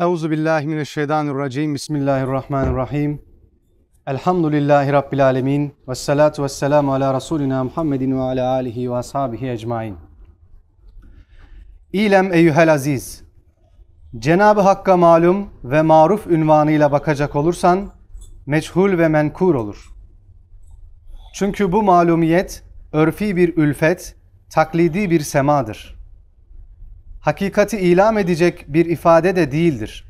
Euzu billahi mineşşeytanirracim. Bismillahirrahmanirrahim. Elhamdülillahi rabbil alamin. Ves salatu ves selamu ala rasulina Muhammedin ve ala alihi ve ashabihi ecmaîn. İlem eyyuhel aziz. Cenab-ı Hakk'a malum ve maruf ünvanıyla bakacak olursan meçhul ve menkur olur. Çünkü bu malumiyet örfi bir ülfet, taklidi bir semadır hakikati ilam edecek bir ifade de değildir.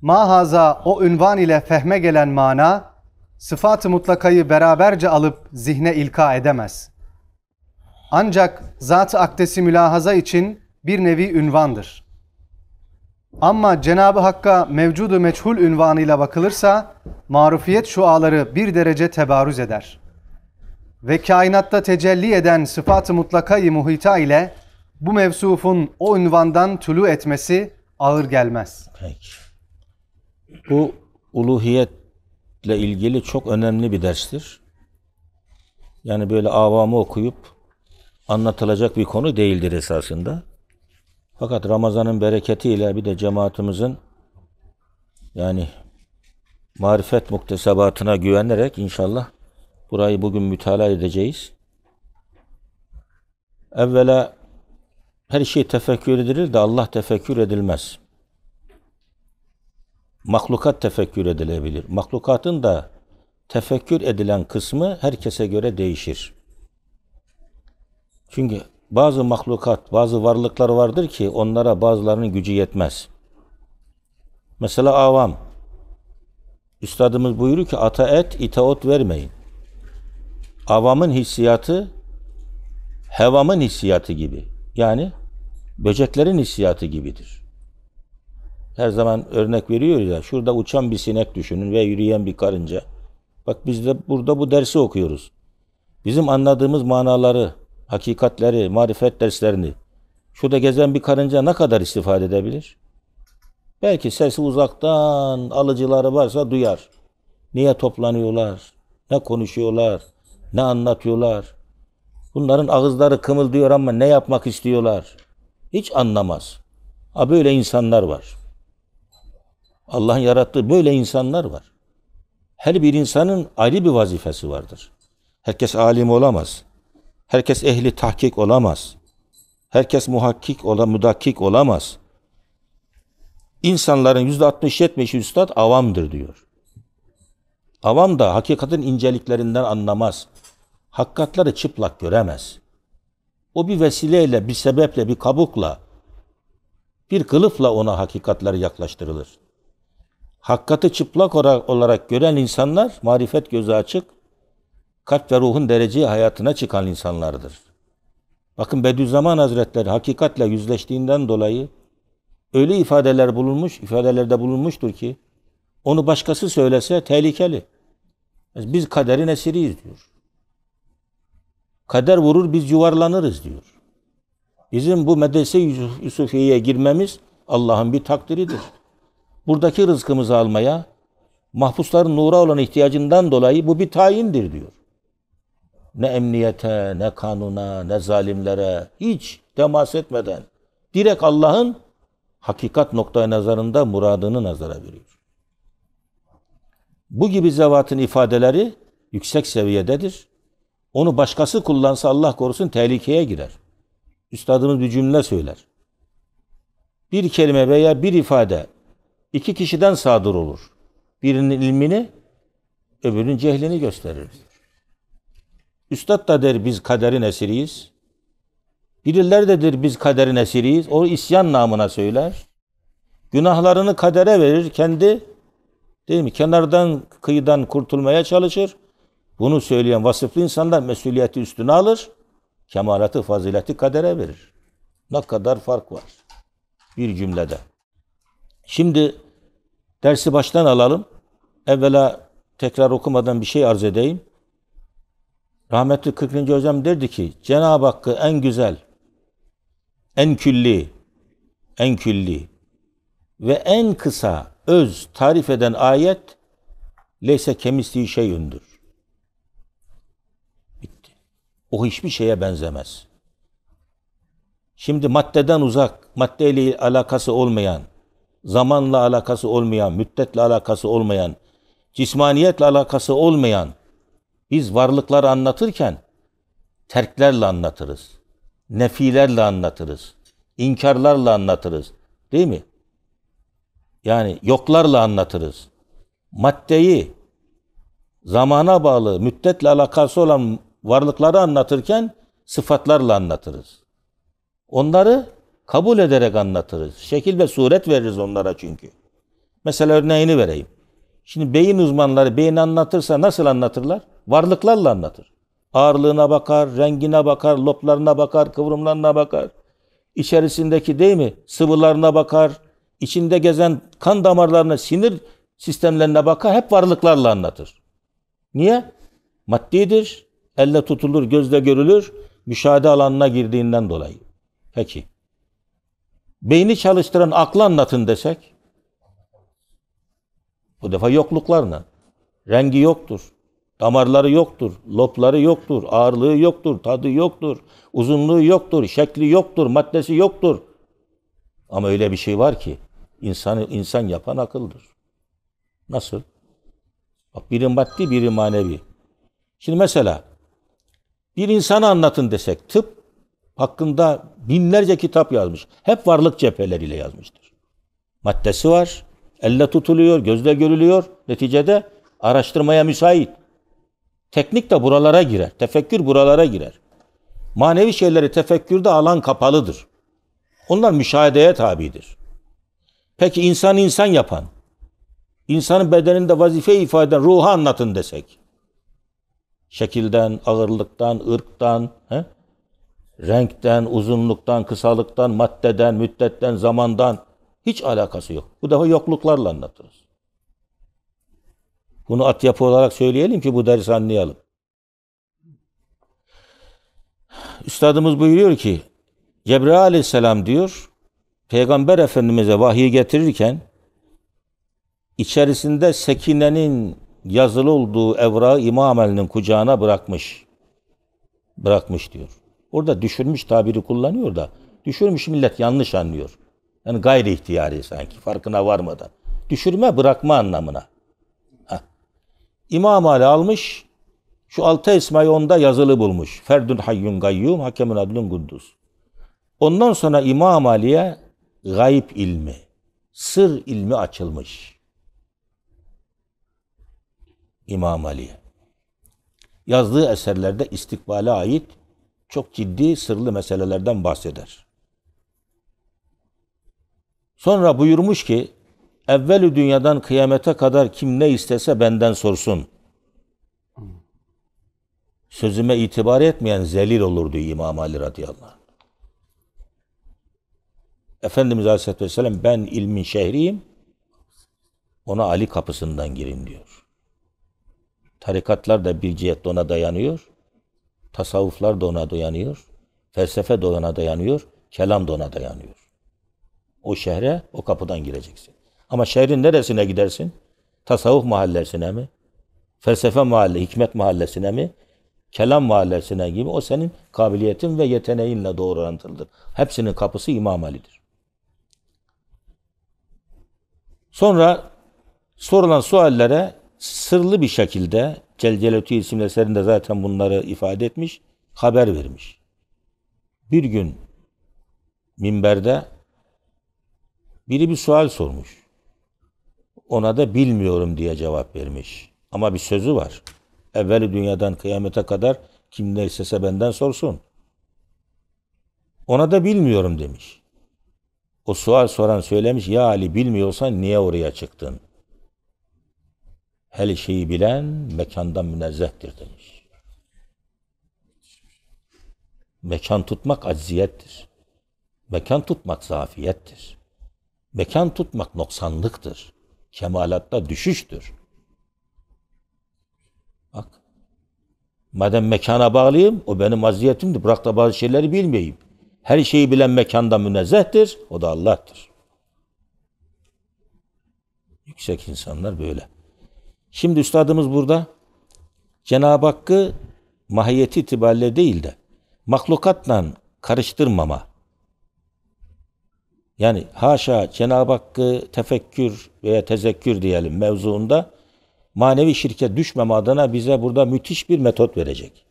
Mahaza o ünvan ile fehme gelen mana, sıfat-ı mutlakayı beraberce alıp zihne ilka edemez. Ancak zat-ı akdesi mülahaza için bir nevi ünvandır. Ama Cenab-ı Hakk'a mevcudu meçhul ünvanıyla bakılırsa, marufiyet şuaları bir derece tebarüz eder. Ve kainatta tecelli eden sıfat-ı mutlakayı muhita ile bu mevsufun o unvandan tulu etmesi ağır gelmez. Peki. Bu uluhiyetle ilgili çok önemli bir derstir. Yani böyle avamı okuyup anlatılacak bir konu değildir esasında. Fakat Ramazan'ın bereketiyle bir de cemaatimizin yani marifet muktesebatına güvenerek inşallah burayı bugün mütala edeceğiz. Evvela her şey tefekkür edilir de Allah tefekkür edilmez. Mahlukat tefekkür edilebilir. Mahlukatın da tefekkür edilen kısmı herkese göre değişir. Çünkü bazı mahlukat, bazı varlıklar vardır ki onlara bazılarının gücü yetmez. Mesela avam. Üstadımız buyuruyor ki ata et, ite ot vermeyin. Avamın hissiyatı hevamın hissiyatı gibi. Yani böceklerin hissiyatı gibidir. Her zaman örnek veriyor ya, şurada uçan bir sinek düşünün ve yürüyen bir karınca. Bak biz de burada bu dersi okuyoruz. Bizim anladığımız manaları, hakikatleri, marifet derslerini şurada gezen bir karınca ne kadar istifade edebilir? Belki sesi uzaktan alıcıları varsa duyar. Niye toplanıyorlar? Ne konuşuyorlar? Ne anlatıyorlar? Bunların ağızları kımıldıyor ama ne yapmak istiyorlar? Hiç anlamaz. Ha böyle insanlar var. Allah'ın yarattığı böyle insanlar var. Her bir insanın ayrı bir vazifesi vardır. Herkes alim olamaz. Herkes ehli tahkik olamaz. Herkes muhakkik, ola, müdakkik olamaz. İnsanların yüzde altmış 70i üstad avamdır diyor. Avam da hakikatin inceliklerinden anlamaz. Hakikatları çıplak göremez. O bir vesileyle, bir sebeple, bir kabukla, bir kılıfla ona hakikatler yaklaştırılır. Hakkatı çıplak olarak gören insanlar marifet gözü açık, kalp ve ruhun dereceyi hayatına çıkan insanlardır. Bakın Bediüzzaman Hazretleri hakikatle yüzleştiğinden dolayı öyle ifadeler bulunmuş, ifadelerde bulunmuştur ki onu başkası söylese tehlikeli. Biz kaderin esiriyiz diyor. Kader vurur biz yuvarlanırız diyor. Bizim bu medrese Yusufiye'ye girmemiz Allah'ın bir takdiridir. Buradaki rızkımızı almaya, mahpusların nura olan ihtiyacından dolayı bu bir tayindir diyor. Ne emniyete, ne kanuna, ne zalimlere hiç temas etmeden direkt Allah'ın hakikat noktaya nazarında muradını nazara veriyor. Bu gibi zevatın ifadeleri yüksek seviyededir. Onu başkası kullansa Allah korusun tehlikeye girer. Üstadımız bir cümle söyler. Bir kelime veya bir ifade iki kişiden sadır olur. Birinin ilmini, öbürünün cehlini gösterir. Üstad da der biz kaderin esiriyiz. Bilirler dedir biz kaderin esiriyiz. O isyan namına söyler. Günahlarını kadere verir. Kendi değil mi? Kenardan, kıyıdan kurtulmaya çalışır. Bunu söyleyen vasıflı insanlar mesuliyeti üstüne alır, kemalatı, fazileti kadere verir. Ne kadar fark var bir cümlede. Şimdi dersi baştan alalım. Evvela tekrar okumadan bir şey arz edeyim. Rahmetli 40. Hocam derdi ki Cenab-ı Hakk'ı en güzel, en külli, en külli ve en kısa öz tarif eden ayet leyse kemisi şeyündür. O hiçbir şeye benzemez. Şimdi maddeden uzak, maddeyle alakası olmayan, zamanla alakası olmayan, müddetle alakası olmayan, cismaniyetle alakası olmayan biz varlıklar anlatırken terklerle anlatırız. Nefilerle anlatırız. inkarlarla anlatırız. Değil mi? Yani yoklarla anlatırız. Maddeyi zamana bağlı, müddetle alakası olan varlıkları anlatırken sıfatlarla anlatırız. Onları kabul ederek anlatırız. Şekil ve suret veririz onlara çünkü. Mesela örneğini vereyim. Şimdi beyin uzmanları beyin anlatırsa nasıl anlatırlar? Varlıklarla anlatır. Ağırlığına bakar, rengine bakar, loplarına bakar, kıvrımlarına bakar. İçerisindeki değil mi? Sıvılarına bakar. içinde gezen kan damarlarına, sinir sistemlerine bakar. Hep varlıklarla anlatır. Niye? Maddidir, elle tutulur, gözle görülür, müşahede alanına girdiğinden dolayı. Peki. Beyni çalıştıran aklı anlatın desek, bu defa yokluklarına. Rengi yoktur, damarları yoktur, lobları yoktur, ağırlığı yoktur, tadı yoktur, uzunluğu yoktur, şekli yoktur, maddesi yoktur. Ama öyle bir şey var ki insanı insan yapan akıldır. Nasıl? Bak biri maddi, biri manevi. Şimdi mesela bir insanı anlatın desek tıp hakkında binlerce kitap yazmış. Hep varlık cepheleriyle yazmıştır. Maddesi var, elle tutuluyor, gözle görülüyor. Neticede araştırmaya müsait. Teknik de buralara girer. Tefekkür buralara girer. Manevi şeyleri tefekkürde alan kapalıdır. Onlar müşahedeye tabidir. Peki insan insan yapan, insanın bedeninde vazife ifade eden ruhu anlatın desek şekilden, ağırlıktan, ırktan, he? renkten, uzunluktan, kısalıktan, maddeden, müddetten, zamandan hiç alakası yok. Bu defa yokluklarla anlatırız. Bunu at yapı olarak söyleyelim ki bu dersi anlayalım. Üstadımız buyuruyor ki Cebrail aleyhisselam diyor Peygamber Efendimiz'e vahiy getirirken içerisinde sekinenin yazılı olduğu evrağı İmam Ali'nin kucağına bırakmış. Bırakmış diyor. Orada düşürmüş tabiri kullanıyor da düşürmüş millet yanlış anlıyor. Yani gayri ihtiyari sanki farkına varmadan. Düşürme bırakma anlamına. Heh. İmam Ali almış şu altı esmayı onda yazılı bulmuş. Ferdun hayyun gayyum hakemin adlun guddus. Ondan sonra İmam Ali'ye gayb ilmi, sır ilmi açılmış. İmam Ali. Yazdığı eserlerde istikbale ait çok ciddi sırlı meselelerden bahseder. Sonra buyurmuş ki, evvelü dünyadan kıyamete kadar kim ne istese benden sorsun. Sözüme itibar etmeyen zelil olurdu İmam Ali radıyallahu anh. Efendimiz Aleyhisselatü Vesselam ben ilmin şehriyim, ona Ali kapısından girin diyor. Tarikatlar da bir cihet ona dayanıyor. Tasavvuflar da ona dayanıyor. Felsefe de ona dayanıyor. Kelam da ona dayanıyor. O şehre o kapıdan gireceksin. Ama şehrin neresine gidersin? Tasavvuf mahallesine mi? Felsefe mahalle, hikmet mahallesine mi? Kelam mahallesine gibi o senin kabiliyetin ve yeteneğinle doğru orantılıdır. Hepsinin kapısı İmam Ali'dir. Sonra sorulan suallere sırlı bir şekilde Celceletü isimli eserinde zaten bunları ifade etmiş, haber vermiş. Bir gün minberde biri bir sual sormuş. Ona da bilmiyorum diye cevap vermiş. Ama bir sözü var. Evveli dünyadan kıyamete kadar kim ne istese benden sorsun. Ona da bilmiyorum demiş. O sual soran söylemiş ya Ali bilmiyorsan niye oraya çıktın? Her şeyi bilen mekandan münezzehtir demiş. Mekan tutmak acziyettir. Mekan tutmak zafiyettir. Mekan tutmak noksanlıktır. Kemalatta düşüştür. Bak. Madem mekana bağlıyım, o benim aziyetimdir. Bırak da bazı şeyleri bilmeyeyim. Her şeyi bilen mekanda münezzehtir. O da Allah'tır. Yüksek insanlar böyle. Şimdi üstadımız burada Cenab-ı Hakk'ı mahiyeti itibariyle değil de mahlukatla karıştırmama. Yani haşa Cenab-ı Hakk'ı tefekkür veya tezekkür diyelim mevzuunda manevi şirke düşmeme adına bize burada müthiş bir metot verecek.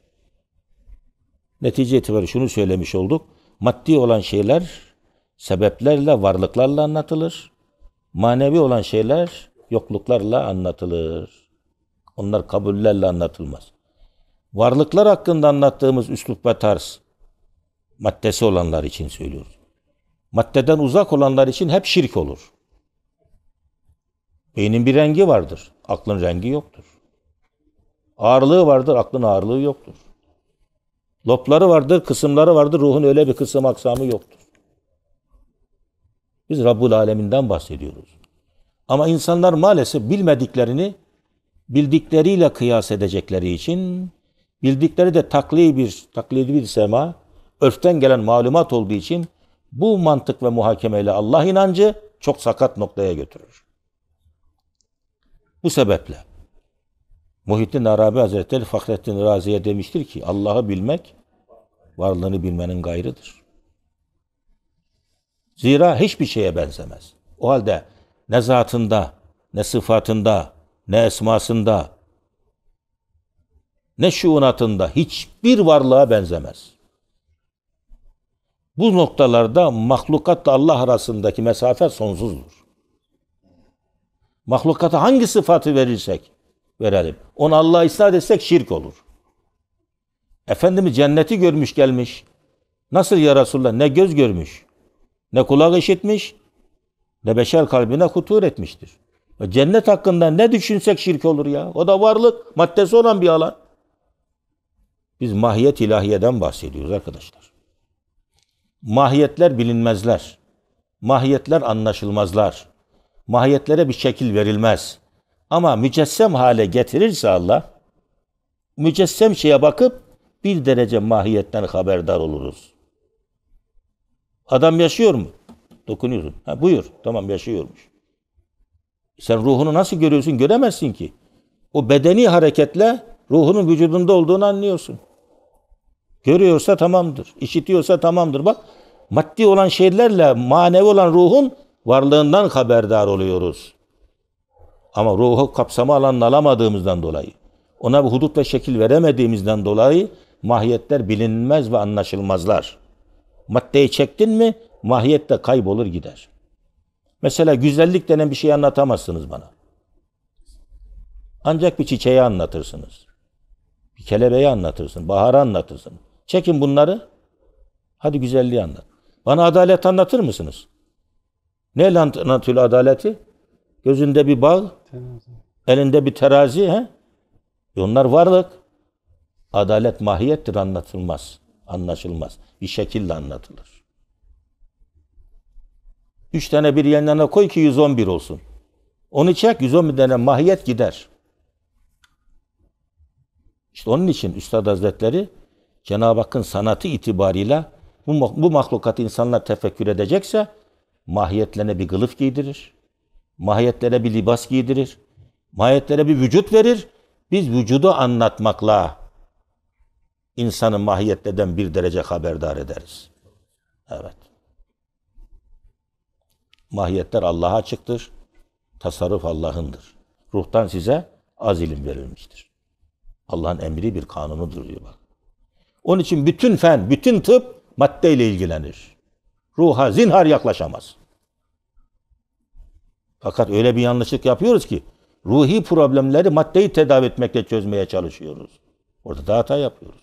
Netice itibariyle şunu söylemiş olduk. Maddi olan şeyler sebeplerle, varlıklarla anlatılır. Manevi olan şeyler yokluklarla anlatılır. Onlar kabullerle anlatılmaz. Varlıklar hakkında anlattığımız üslup ve tarz maddesi olanlar için söylüyoruz. Maddeden uzak olanlar için hep şirk olur. Beynin bir rengi vardır. Aklın rengi yoktur. Ağırlığı vardır. Aklın ağırlığı yoktur. Lopları vardır, kısımları vardır. Ruhun öyle bir kısım aksamı yoktur. Biz Rabbul Alemin'den bahsediyoruz. Ama insanlar maalesef bilmediklerini bildikleriyle kıyas edecekleri için bildikleri de taklidi bir taklidi bir sema örften gelen malumat olduğu için bu mantık ve muhakemeyle Allah inancı çok sakat noktaya götürür. Bu sebeple Muhittin Arabi Hazretleri Fahrettin Razi'ye demiştir ki Allah'ı bilmek varlığını bilmenin gayrıdır. Zira hiçbir şeye benzemez. O halde ne zatında, ne sıfatında, ne esmasında, ne şuunatında hiçbir varlığa benzemez. Bu noktalarda mahlukatla Allah arasındaki mesafe sonsuzdur. Mahlukata hangi sıfatı verirsek verelim. Onu Allah'a isnat etsek şirk olur. Efendimiz cenneti görmüş gelmiş. Nasıl ya Resulullah? Ne göz görmüş, ne kulak işitmiş, ve beşer kalbine kutur etmiştir. Ve cennet hakkında ne düşünsek şirk olur ya. O da varlık maddesi olan bir alan. Biz mahiyet ilahiyeden bahsediyoruz arkadaşlar. Mahiyetler bilinmezler. Mahiyetler anlaşılmazlar. Mahiyetlere bir şekil verilmez. Ama mücessem hale getirirse Allah, mücessem şeye bakıp bir derece mahiyetten haberdar oluruz. Adam yaşıyor mu? dokunuyorsun. Ha buyur. Tamam yaşıyormuş. Sen ruhunu nasıl görüyorsun? Göremezsin ki. O bedeni hareketle ruhunun vücudunda olduğunu anlıyorsun. Görüyorsa tamamdır. İşitiyorsa tamamdır. Bak maddi olan şeylerle manevi olan ruhun varlığından haberdar oluyoruz. Ama ruhu kapsama alanını alamadığımızdan dolayı, ona bir hudut ve şekil veremediğimizden dolayı mahiyetler bilinmez ve anlaşılmazlar. Maddeyi çektin mi Mahiyet de kaybolur gider. Mesela güzellik denen bir şey anlatamazsınız bana. Ancak bir çiçeği anlatırsınız. Bir kelebeği anlatırsın, baharı anlatırsın. Çekin bunları. Hadi güzelliği anlat. Bana adalet anlatır mısınız? Ne anlatıyor adaleti? Gözünde bir bağ, elinde bir terazi. He? E onlar varlık. Adalet mahiyettir anlatılmaz, anlaşılmaz. Bir şekilde anlatılır. 3 tane bir yanına koy ki 111 olsun. Onu çek 111 tane mahiyet gider. İşte onun için Üstad Hazretleri Cenab-ı Hakk'ın sanatı itibarıyla bu, bu mahlukatı insanlar tefekkür edecekse mahiyetlerine bir kılıf giydirir. Mahiyetlere bir libas giydirir. Mahiyetlere bir vücut verir. Biz vücudu anlatmakla insanın mahiyetlerden bir derece haberdar ederiz. Evet. Mahiyetler Allah'a açıktır. Tasarruf Allah'ındır. Ruhtan size az ilim verilmiştir. Allah'ın emri bir kanunudur diyor bak. Onun için bütün fen, bütün tıp maddeyle ilgilenir. Ruha zinhar yaklaşamaz. Fakat öyle bir yanlışlık yapıyoruz ki ruhi problemleri maddeyi tedavi etmekle çözmeye çalışıyoruz. Orada da hata yapıyoruz.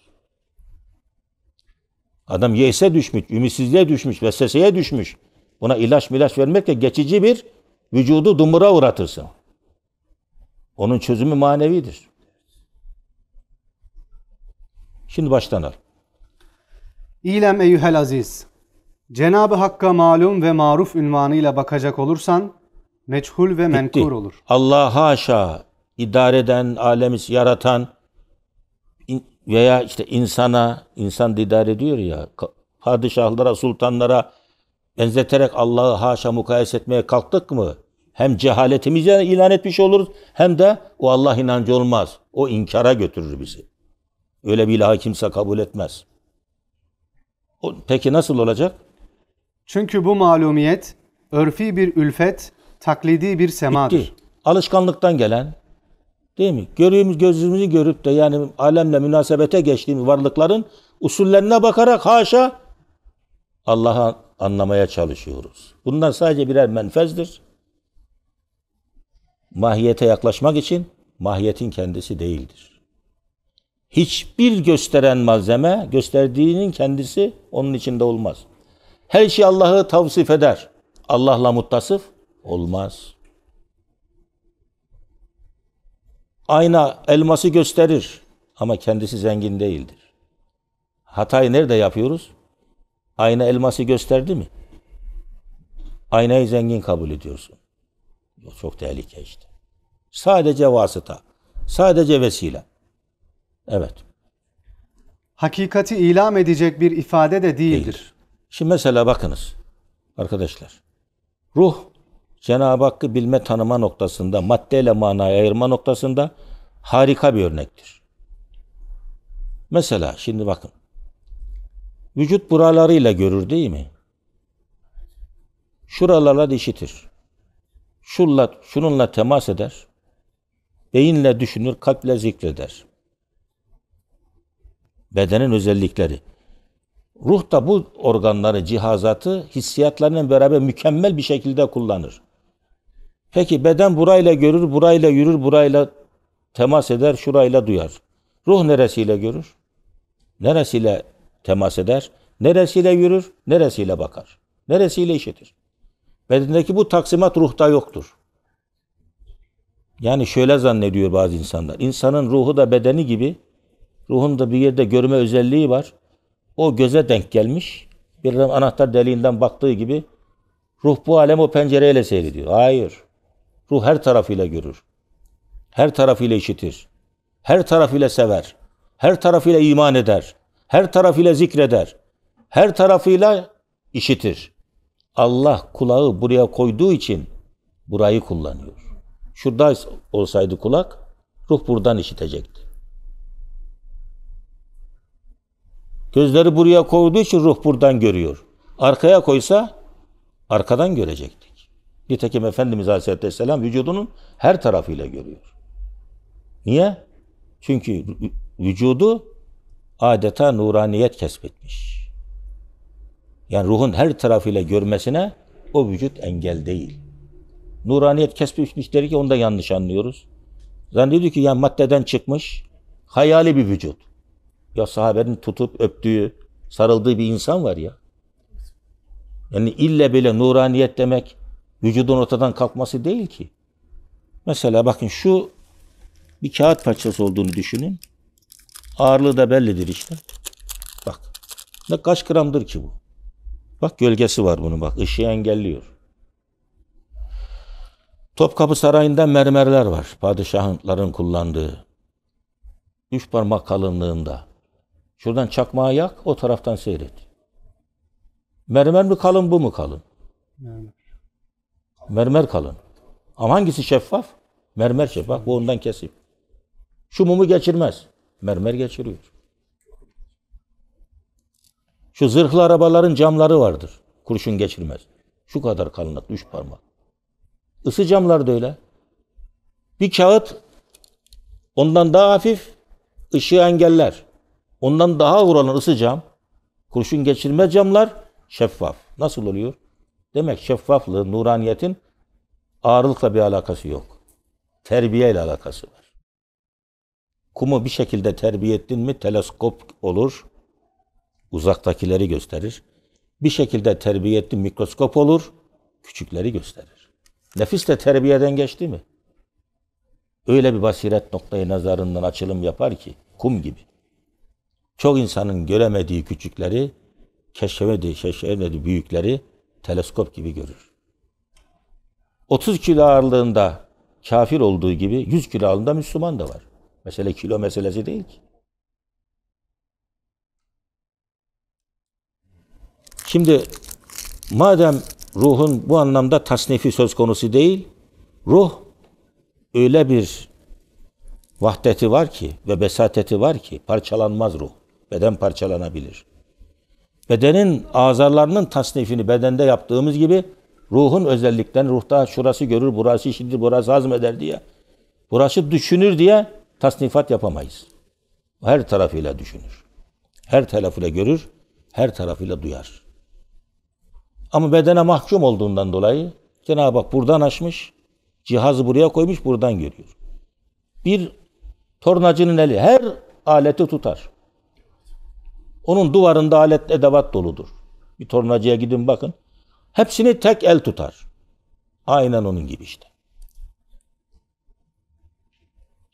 Adam yeyse düşmüş, ümitsizliğe düşmüş, ve seseye düşmüş. Ona ilaç milaç vermekle geçici bir vücudu dumura uğratırsın. Onun çözümü manevidir. Şimdi baştan al. İlem eyyuhel aziz. Cenab-ı Hakk'a malum ve maruf ünvanıyla bakacak olursan meçhul ve menkur olur. Allah haşa idare eden, alemi yaratan veya işte insana, insan idare ediyor ya, padişahlara, sultanlara, benzeterek Allah'ı haşa mukayese etmeye kalktık mı? Hem cehaletimizi ilan etmiş oluruz hem de o Allah inancı olmaz. O inkara götürür bizi. Öyle bir ilaha kimse kabul etmez. peki nasıl olacak? Çünkü bu malumiyet örfi bir ülfet, taklidi bir semadır. Bitti. Alışkanlıktan gelen, değil mi? Görüyümüz, gözümüzü görüp de yani alemle münasebete geçtiğimiz varlıkların usullerine bakarak haşa Allah'a anlamaya çalışıyoruz. Bunlar sadece birer menfezdir. Mahiyete yaklaşmak için mahiyetin kendisi değildir. Hiçbir gösteren malzeme gösterdiğinin kendisi onun içinde olmaz. Her şey Allah'ı tavsif eder. Allah'la muttasıf olmaz. Ayna elması gösterir ama kendisi zengin değildir. Hatayı nerede yapıyoruz? Ayna elması gösterdi mi? Aynayı zengin kabul ediyorsun. Çok tehlike işte. Sadece vasıta. Sadece vesile. Evet. Hakikati ilam edecek bir ifade de değildir. Değil. Şimdi mesela bakınız arkadaşlar. Ruh Cenab-ı Hakk'ı bilme tanıma noktasında, maddeyle manayı ayırma noktasında harika bir örnektir. Mesela şimdi bakın. Vücut buralarıyla görür değil mi? Şuralarla işitir. Şunla, şununla temas eder. Beyinle düşünür, kalple zikreder. Bedenin özellikleri. Ruh da bu organları, cihazatı hissiyatlarla beraber mükemmel bir şekilde kullanır. Peki beden burayla görür, burayla yürür, burayla temas eder, şurayla duyar. Ruh neresiyle görür? Neresiyle temas eder. Neresiyle yürür, neresiyle bakar. Neresiyle işitir. Bedendeki bu taksimat ruhta yoktur. Yani şöyle zannediyor bazı insanlar. İnsanın ruhu da bedeni gibi, ruhun da bir yerde görme özelliği var. O göze denk gelmiş. Bir anahtar deliğinden baktığı gibi ruh bu alem o pencereyle seyrediyor. Hayır. Ruh her tarafıyla görür. Her tarafıyla işitir. Her tarafıyla sever. Her tarafıyla iman eder. Her tarafıyla zikreder. Her tarafıyla işitir. Allah kulağı buraya koyduğu için burayı kullanıyor. Şurada olsaydı kulak, ruh buradan işitecekti. Gözleri buraya koyduğu için ruh buradan görüyor. Arkaya koysa arkadan görecektik. Nitekim Efendimiz Aleyhisselam vücudunun her tarafıyla görüyor. Niye? Çünkü vücudu adeta nuraniyet kesbetmiş. Yani ruhun her tarafıyla görmesine o vücut engel değil. Nuraniyet kesbetmişleri ki onu da yanlış anlıyoruz. Zannediyor ki yani maddeden çıkmış hayali bir vücut. Ya sahabenin tutup öptüğü, sarıldığı bir insan var ya. Yani ille bile nuraniyet demek vücudun ortadan kalkması değil ki. Mesela bakın şu bir kağıt parçası olduğunu düşünün. Ağırlığı da bellidir işte. Bak. Ne kaç gramdır ki bu? Bak gölgesi var bunun bak. Işığı engelliyor. Topkapı Sarayı'nda mermerler var. Padişahların kullandığı. Üç parmak kalınlığında. Şuradan çakmağı yak, o taraftan seyret. Mermer mi kalın, bu mu kalın? Mermer. Mermer kalın. Ama hangisi şeffaf? Mermer şeffaf. Bu ondan kesip. Şu mumu geçirmez mermer geçiriyor. Şu zırhlı arabaların camları vardır. Kurşun geçirmez. Şu kadar kalınlık, üç parmak. Isı camlar da öyle. Bir kağıt ondan daha hafif ışığı engeller. Ondan daha vuran ısı cam, kurşun geçirmez camlar şeffaf. Nasıl oluyor? Demek şeffaflığı, nuraniyetin ağırlıkla bir alakası yok. Terbiye ile alakası var. Kumu bir şekilde terbiye ettin mi teleskop olur. Uzaktakileri gösterir. Bir şekilde terbiye ettin mikroskop olur. Küçükleri gösterir. Nefis de terbiyeden geçti mi? Öyle bir basiret noktayı nazarından açılım yapar ki kum gibi. Çok insanın göremediği küçükleri, keşfemediği, keşfemediği büyükleri teleskop gibi görür. 30 kilo ağırlığında kafir olduğu gibi 100 kilo ağırlığında Müslüman da var. Mesele kilo meselesi değil ki. Şimdi madem ruhun bu anlamda tasnifi söz konusu değil, ruh öyle bir vahdeti var ki ve besateti var ki parçalanmaz ruh. Beden parçalanabilir. Bedenin azarlarının tasnifini bedende yaptığımız gibi ruhun özelliklerini ruhta şurası görür, burası işidir, burası hazmeder diye. Burası düşünür diye tasnifat yapamayız. Her tarafıyla düşünür. Her tarafıyla görür, her tarafıyla duyar. Ama bedene mahkum olduğundan dolayı Cenab-ı Hak buradan açmış, cihazı buraya koymuş, buradan görüyor. Bir tornacının eli her aleti tutar. Onun duvarında alet edevat doludur. Bir tornacıya gidin bakın. Hepsini tek el tutar. Aynen onun gibi işte.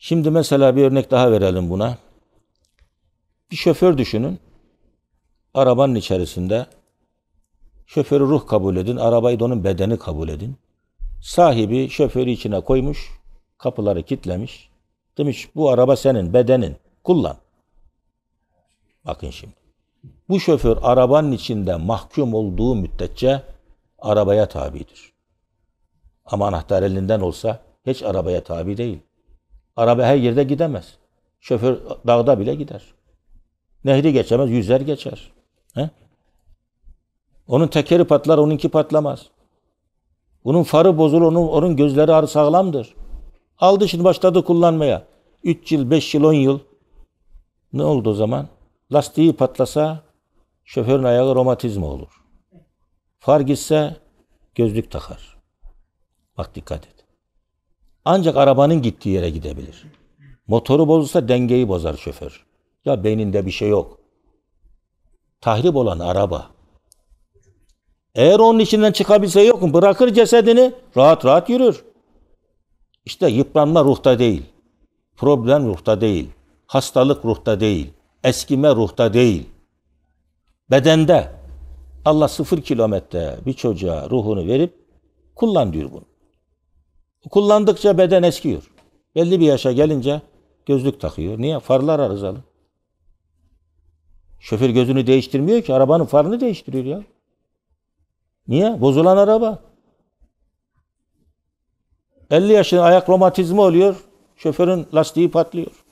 Şimdi mesela bir örnek daha verelim buna. Bir şoför düşünün. Arabanın içerisinde şoförü ruh kabul edin, arabayı da onun bedeni kabul edin. Sahibi şoförü içine koymuş, kapıları kitlemiş. Demiş bu araba senin, bedenin, kullan. Bakın şimdi. Bu şoför arabanın içinde mahkum olduğu müddetçe arabaya tabidir. Ama anahtar elinden olsa hiç arabaya tabi değil. Araba her yerde gidemez. Şoför dağda bile gider. Nehri geçemez, yüzler geçer. He? Onun tekeri patlar, onunki patlamaz. Bunun farı bozulur, onun, onun gözleri arı sağlamdır. Aldı şimdi başladı kullanmaya. 3 yıl, 5 yıl, 10 yıl. Ne oldu o zaman? Lastiği patlasa şoförün ayağı romatizma olur. Far gitse gözlük takar. Bak dikkat et. Ancak arabanın gittiği yere gidebilir. Motoru bozulsa dengeyi bozar şoför. Ya beyninde bir şey yok. Tahrip olan araba. Eğer onun içinden çıkabilse yok mu? Bırakır cesedini rahat rahat yürür. İşte yıpranma ruhta değil. Problem ruhta değil. Hastalık ruhta değil. Eskime ruhta değil. Bedende. Allah sıfır kilometre bir çocuğa ruhunu verip kullan diyor bunu. Kullandıkça beden eskiyor. Belli bir yaşa gelince gözlük takıyor. Niye? Farlar arızalı. Şoför gözünü değiştirmiyor ki arabanın farını değiştiriyor ya. Niye? Bozulan araba. 50 yaşında ayak romatizmi oluyor. Şoförün lastiği patlıyor.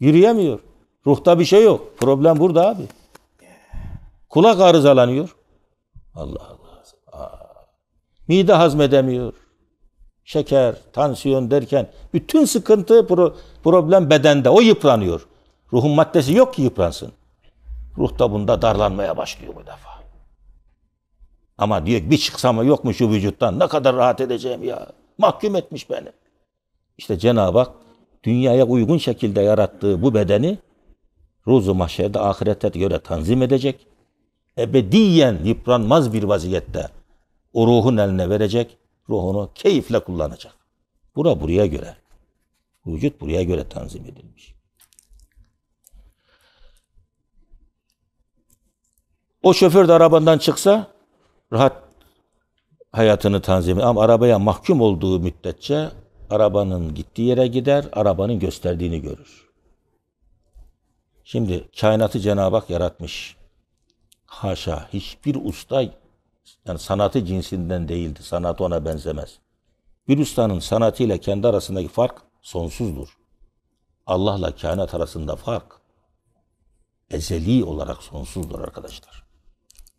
Yürüyemiyor. Ruhta bir şey yok. Problem burada abi. Kulak arızalanıyor. Allah Allah. Aa. Mide hazmedemiyor şeker, tansiyon derken bütün sıkıntı, problem bedende. O yıpranıyor. Ruhun maddesi yok ki yıpransın. Ruh da bunda darlanmaya başlıyor bu defa. Ama diyor bir çıksama yok mu şu vücuttan? Ne kadar rahat edeceğim ya. Mahkum etmiş beni. İşte Cenab-ı Hak dünyaya uygun şekilde yarattığı bu bedeni ruzu mahşerde ahirete göre tanzim edecek. Ebediyen yıpranmaz bir vaziyette o ruhun eline verecek ruhunu keyifle kullanacak. Bura buraya göre. Vücut buraya göre tanzim edilmiş. O şoför de arabandan çıksa rahat hayatını tanzim eder. Ama arabaya mahkum olduğu müddetçe arabanın gittiği yere gider, arabanın gösterdiğini görür. Şimdi kainatı Cenab-ı Hak yaratmış. Haşa hiçbir usta yani sanatı cinsinden değildi. Sanat ona benzemez. Bir ustanın sanatıyla kendi arasındaki fark sonsuzdur. Allah'la kainat arasında fark ezeli olarak sonsuzdur arkadaşlar.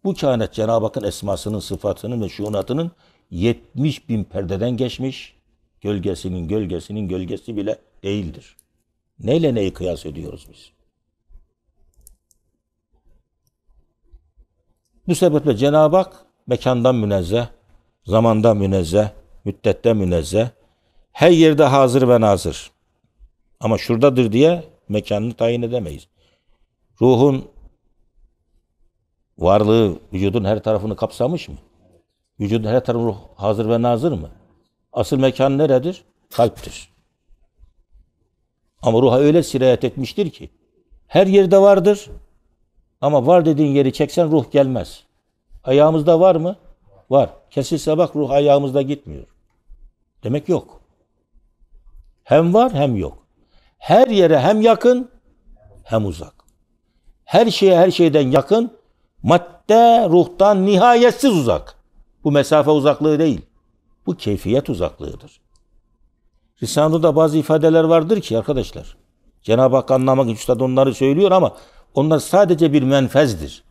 Bu kainat Cenab-ı Hakk'ın esmasının, sıfatının ve şunatının 70 bin perdeden geçmiş, gölgesinin gölgesinin gölgesi bile değildir. Neyle neyi kıyas ediyoruz biz? Bu sebeple Cenab-ı Hak mekandan münezzeh, zamanda münezzeh, müddette münezzeh. Her yerde hazır ve nazır. Ama şuradadır diye mekanını tayin edemeyiz. Ruhun varlığı vücudun her tarafını kapsamış mı? Vücudun her tarafı ruh hazır ve nazır mı? Asıl mekan neredir? Kalptir. Ama ruha öyle sirayet etmiştir ki her yerde vardır ama var dediğin yeri çeksen ruh gelmez. Ayağımızda var mı? Var. Kesilse bak ruh ayağımızda gitmiyor. Demek yok. Hem var hem yok. Her yere hem yakın hem uzak. Her şeye her şeyden yakın. Madde ruhtan nihayetsiz uzak. Bu mesafe uzaklığı değil. Bu keyfiyet uzaklığıdır. Risale'de bazı ifadeler vardır ki arkadaşlar. Cenab-ı Hak anlamak için üstad onları söylüyor ama onlar sadece bir menfezdir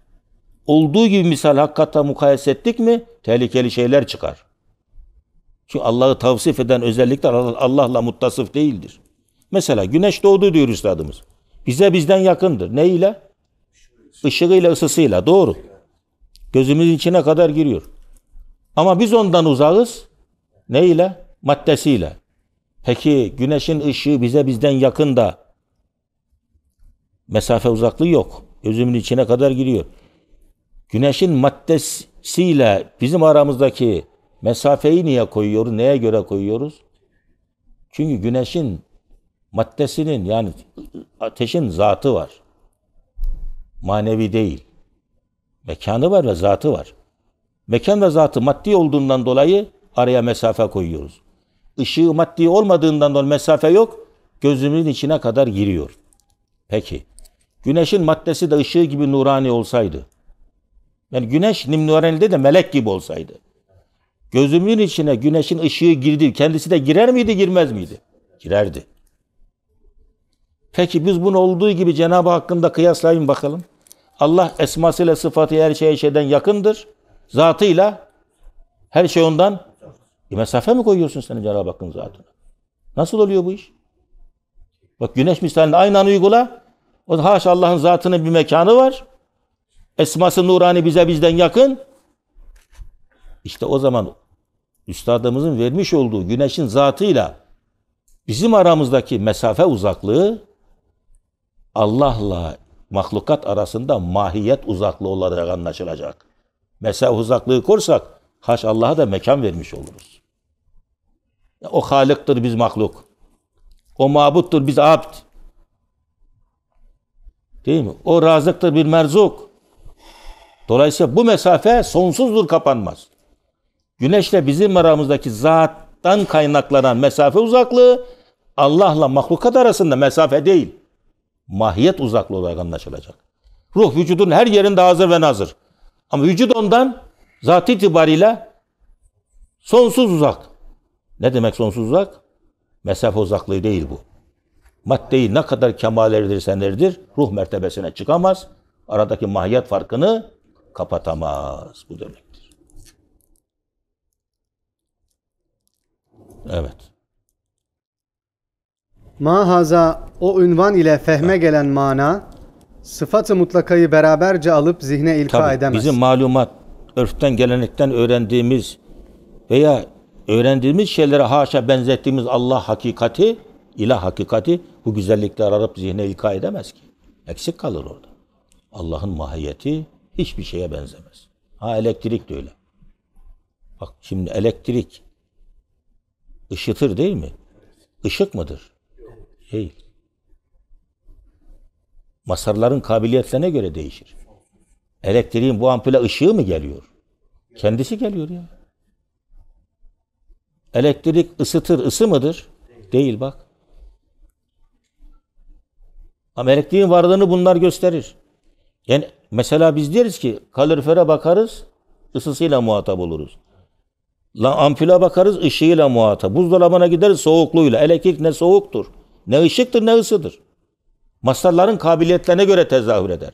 olduğu gibi misal hakikata mukayese ettik mi tehlikeli şeyler çıkar. Çünkü Allah'ı tavsif eden özellikler Allah'la muttasıf değildir. Mesela güneş doğdu diyor üstadımız. Bize bizden yakındır. Ne ile? Işığıyla, ısısıyla. Doğru. Gözümüzün içine kadar giriyor. Ama biz ondan uzağız. Ne ile? Maddesiyle. Peki güneşin ışığı bize bizden yakın da mesafe uzaklığı yok. Gözümün içine kadar giriyor. Güneşin maddesiyle bizim aramızdaki mesafeyi niye koyuyoruz? Neye göre koyuyoruz? Çünkü güneşin maddesinin yani ateşin zatı var. Manevi değil. Mekanı var ve zatı var. Mekan ve zatı maddi olduğundan dolayı araya mesafe koyuyoruz. Işığı maddi olmadığından dolayı mesafe yok. Gözümüzün içine kadar giriyor. Peki. Güneşin maddesi de ışığı gibi nurani olsaydı yani güneş Nimnuaren'de de melek gibi olsaydı. Gözümün içine güneşin ışığı girdi. Kendisi de girer miydi girmez miydi? Girerdi. Peki biz bunu olduğu gibi Cenab-ı Hakk'ın kıyaslayın bakalım. Allah esmasıyla sıfatı her şeye şeyden yakındır. Zatıyla her şey ondan e mesafe mi koyuyorsun senin Cenab-ı Hakk'ın zatına? Nasıl oluyor bu iş? Bak güneş misalinde aynı anı uygula. O haşa Allah'ın zatının bir mekanı var. Esması Nurani bize bizden yakın. İşte o zaman üstadımızın vermiş olduğu güneşin zatıyla bizim aramızdaki mesafe uzaklığı Allah'la mahlukat arasında mahiyet uzaklığı olarak anlaşılacak. Mesafe uzaklığı korsak haş Allah'a da mekan vermiş oluruz. O Halık'tır biz mahluk. O mabuttur biz abd. Değil mi? O razıktır bir merzuk. Dolayısıyla bu mesafe sonsuzdur kapanmaz. Güneşle bizim aramızdaki zattan kaynaklanan mesafe uzaklığı Allah'la mahlukat arasında mesafe değil. Mahiyet uzaklığı olarak anlaşılacak. Ruh vücudun her yerinde hazır ve nazır. Ama vücut ondan zat itibariyle sonsuz uzak. Ne demek sonsuz uzak? Mesafe uzaklığı değil bu. Maddeyi ne kadar kemal erdirsen erdir, ruh mertebesine çıkamaz. Aradaki mahiyet farkını kapatamaz bu demektir. Evet. Mahaza o ünvan ile fehme gelen mana sıfatı mutlakayı beraberce alıp zihne ilka Tabii, edemez. Bizim malumat, örften, gelenekten öğrendiğimiz veya öğrendiğimiz şeylere haşa benzettiğimiz Allah hakikati, ilah hakikati bu güzellikler arap zihne ilka edemez ki. Eksik kalır orada. Allah'ın mahiyeti hiçbir şeye benzemez. Ha elektrik de öyle. Bak şimdi elektrik ışıtır değil mi? Işık mıdır? Değil. Masarların kabiliyetlerine göre değişir. Elektriğin bu ampule ışığı mı geliyor? Kendisi geliyor ya. Elektrik ısıtır, ısı mıdır? Değil bak. Ama elektriğin varlığını bunlar gösterir. Yani mesela biz deriz ki kalorifere bakarız, ısısıyla muhatap oluruz. La ampule bakarız, ışığıyla muhatap. Buzdolabına gideriz, soğukluğuyla. Elektrik ne soğuktur, ne ışıktır, ne ısıdır. Masalların kabiliyetlerine göre tezahür eder.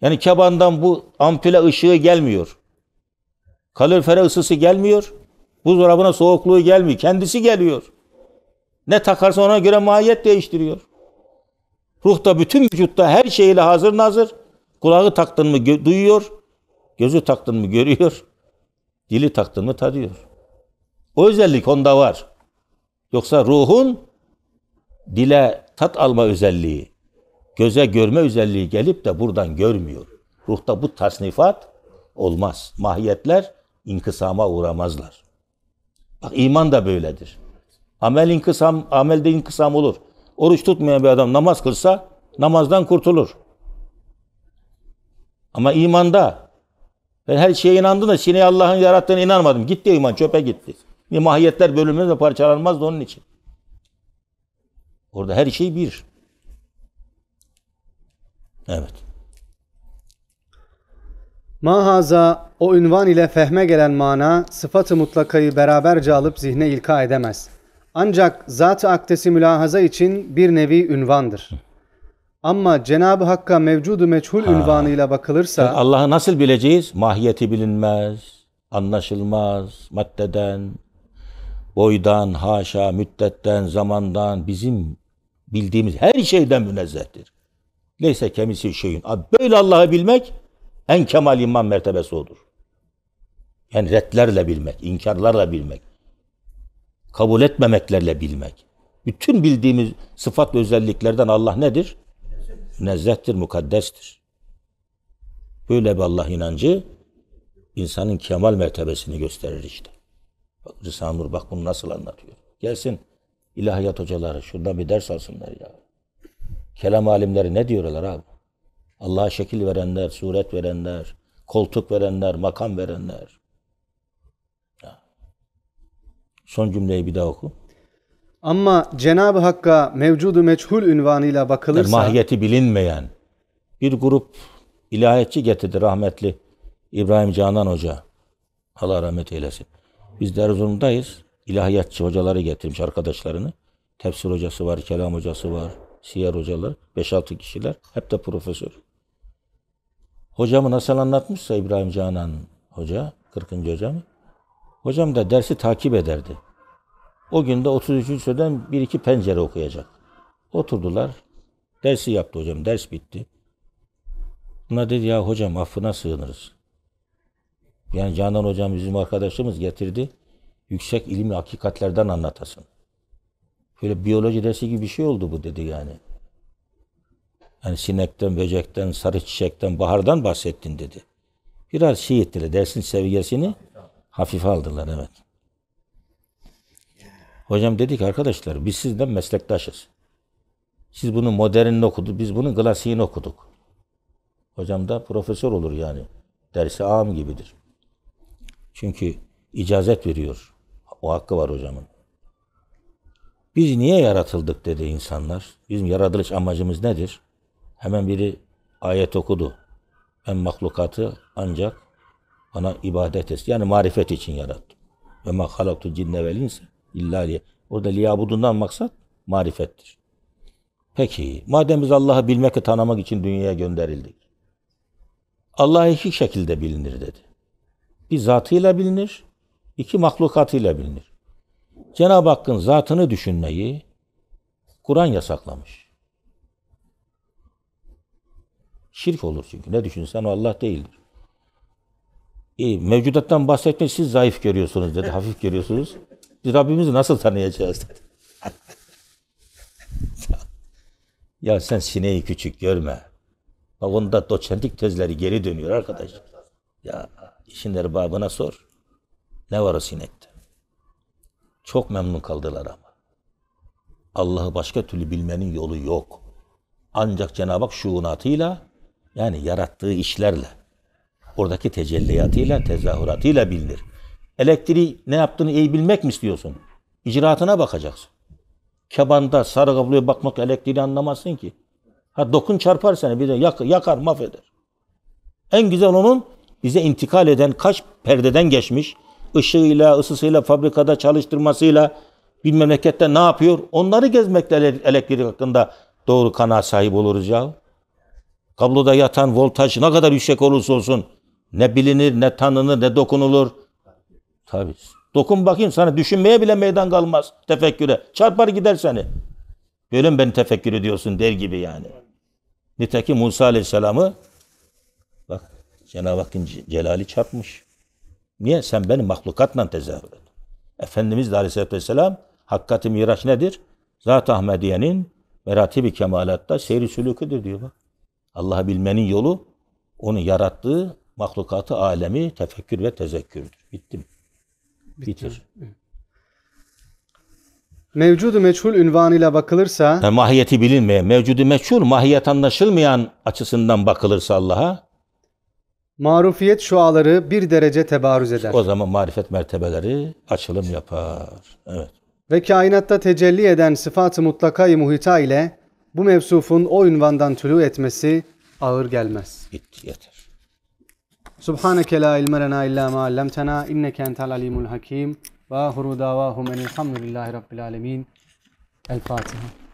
Yani kebandan bu ampule ışığı gelmiyor. Kalorifere ısısı gelmiyor. Buzdolabına soğukluğu gelmiyor. Kendisi geliyor. Ne takarsa ona göre mahiyet değiştiriyor. Ruhta bütün vücutta her şeyle hazır nazır. Kulağı taktın mı duyuyor, gözü taktın mı görüyor, dili taktın mı tadıyor. O özellik onda var. Yoksa ruhun dile tat alma özelliği, göze görme özelliği gelip de buradan görmüyor. Ruhta bu tasnifat olmaz. Mahiyetler inkısama uğramazlar. Bak iman da böyledir. Amel inkısam, amelde inkısam olur. Oruç tutmayan bir adam namaz kılsa namazdan kurtulur. Ama imanda. Ben her şeye inandım da sineği Allah'ın yarattığına inanmadım. Gitti iman çöpe gitti. Bir mahiyetler bölünmez ve parçalanmaz da onun için. Orada her şey bir. Evet. Mahaza o ünvan ile fehme gelen mana sıfatı mutlakayı beraberce alıp zihne ilka edemez. Ancak zat-ı akdesi mülahaza için bir nevi ünvandır. Ama Cenab-ı Hakk'a mevcudu meçhul ha. ünvanıyla bakılırsa... Yani Allah'ı nasıl bileceğiz? Mahiyeti bilinmez, anlaşılmaz, maddeden, boydan, haşa, müddetten, zamandan, bizim bildiğimiz her şeyden münezzehtir. Neyse kemisi şeyin. Böyle Allah'ı bilmek en kemal iman mertebesi odur. Yani retlerle bilmek, inkarlarla bilmek, kabul etmemeklerle bilmek. Bütün bildiğimiz sıfat ve özelliklerden Allah nedir? Nezzettir, mukaddestir. Böyle bir Allah inancı insanın kemal mertebesini gösterir işte. Bak Rısanur bak bunu nasıl anlatıyor. Gelsin ilahiyat hocaları şuradan bir ders alsınlar ya. Kelam alimleri ne diyorlar abi? Allah'a şekil verenler, suret verenler, koltuk verenler, makam verenler. Son cümleyi bir daha oku. Ama Cenab-ı Hakk'a mevcudu meçhul ünvanıyla bakılırsa... Yani mahiyeti bilinmeyen bir grup ilahiyatçı getirdi rahmetli İbrahim Canan Hoca. Allah rahmet eylesin. Biz Erzurum'dayız. İlahiyatçı hocaları getirmiş arkadaşlarını. Tefsir hocası var, kelam hocası var, siyer hocalar. 5-6 kişiler. Hep de profesör. Hocamı nasıl anlatmışsa İbrahim Canan Hoca, 40. hocam. Hocam da dersi takip ederdi. O gün de 33. söden bir iki pencere okuyacak. Oturdular. Dersi yaptı hocam. Ders bitti. Buna dedi ya hocam affına sığınırız. Yani Canan hocam bizim arkadaşımız getirdi. Yüksek ilimli hakikatlerden anlatasın. Böyle biyoloji dersi gibi bir şey oldu bu dedi yani. Yani sinekten, böcekten, sarı çiçekten, bahardan bahsettin dedi. Biraz şey ettiler dersin seviyesini hafife aldılar evet. Hocam dedi ki arkadaşlar biz sizden meslektaşız. Siz bunu modernini okuduk, biz bunu klasiğini okuduk. Hocam da profesör olur yani. Dersi ağam gibidir. Çünkü icazet veriyor. O hakkı var hocamın. Biz niye yaratıldık dedi insanlar. Bizim yaratılış amacımız nedir? Hemen biri ayet okudu. Ben mahlukatı ancak bana ibadet etsin. Yani marifet için yarattım. Ve ma halaktu cinne vel insa İlla liye. Orada liyabudundan maksat marifettir. Peki madem biz Allah'ı bilmek ve tanımak için dünyaya gönderildik. Allah iki şekilde bilinir dedi. Bir zatıyla bilinir, iki mahlukatıyla bilinir. Cenab-ı Hakk'ın zatını düşünmeyi Kur'an yasaklamış. Şirk olur çünkü. Ne düşünsen o Allah değildir. E, mevcudattan bahsetmeyi siz zayıf görüyorsunuz dedi, hafif görüyorsunuz. Rabbimizi nasıl tanıyacağız dedi. ya sen sineği küçük görme. Bak onda doçentlik tezleri geri dönüyor arkadaş. Ya işin erbabına sor. Ne var o sinekte? Çok memnun kaldılar ama. Allah'ı başka türlü bilmenin yolu yok. Ancak Cenab-ı Hak şuunatıyla yani yarattığı işlerle oradaki tecelliyatıyla, tezahüratıyla bilinir. Elektriği ne yaptığını iyi bilmek mi istiyorsun? İcraatına bakacaksın. Kebanda sarı kabloya bakmak elektriği anlamazsın ki. Ha dokun çarpar seni bir de yak, yakar mahveder. En güzel onun bize intikal eden kaç perdeden geçmiş ışığıyla, ısısıyla, fabrikada çalıştırmasıyla bir memlekette ne yapıyor? Onları gezmekle elektrik hakkında doğru kana sahip oluruz ya. Kabloda yatan voltaj ne kadar yüksek olursa olsun ne bilinir, ne tanınır, ne dokunulur. Tabii. Dokun bakayım sana düşünmeye bile meydan kalmaz tefekküre. Çarpar gider seni. Böyle mi beni tefekkür ediyorsun der gibi yani. Nitekim Musa Aleyhisselam'ı bak Cenab-ı Hakk'ın celali çarpmış. Niye? Sen beni mahlukatla tezahür et. Efendimiz de Aleyhisselatü Vesselam hakikati miraç nedir? Zat-ı Ahmediye'nin meratibi kemalatta seyri sülüküdür diyor bak. Allah'ı bilmenin yolu onu yarattığı mahlukatı alemi tefekkür ve tezekkürdür. Bitti mi? bitir. Mevcudu meçhul ünvanıyla bakılırsa yani mahiyeti bilinmeyen, mevcudu meçhul mahiyet anlaşılmayan açısından bakılırsa Allah'a marufiyet şuaları bir derece tebarüz eder. O zaman marifet mertebeleri açılım yapar. Evet. Ve kainatta tecelli eden sıfat-ı mutlakayı muhita ile bu mevsufun o ünvandan tülü etmesi ağır gelmez. Bitti yeter. Subhaneke la ilme lena illa ma allamtena inneke entel alimul hakim. Ve huru davahum enilhamdülillahi rabbil alemin. El Fatiha.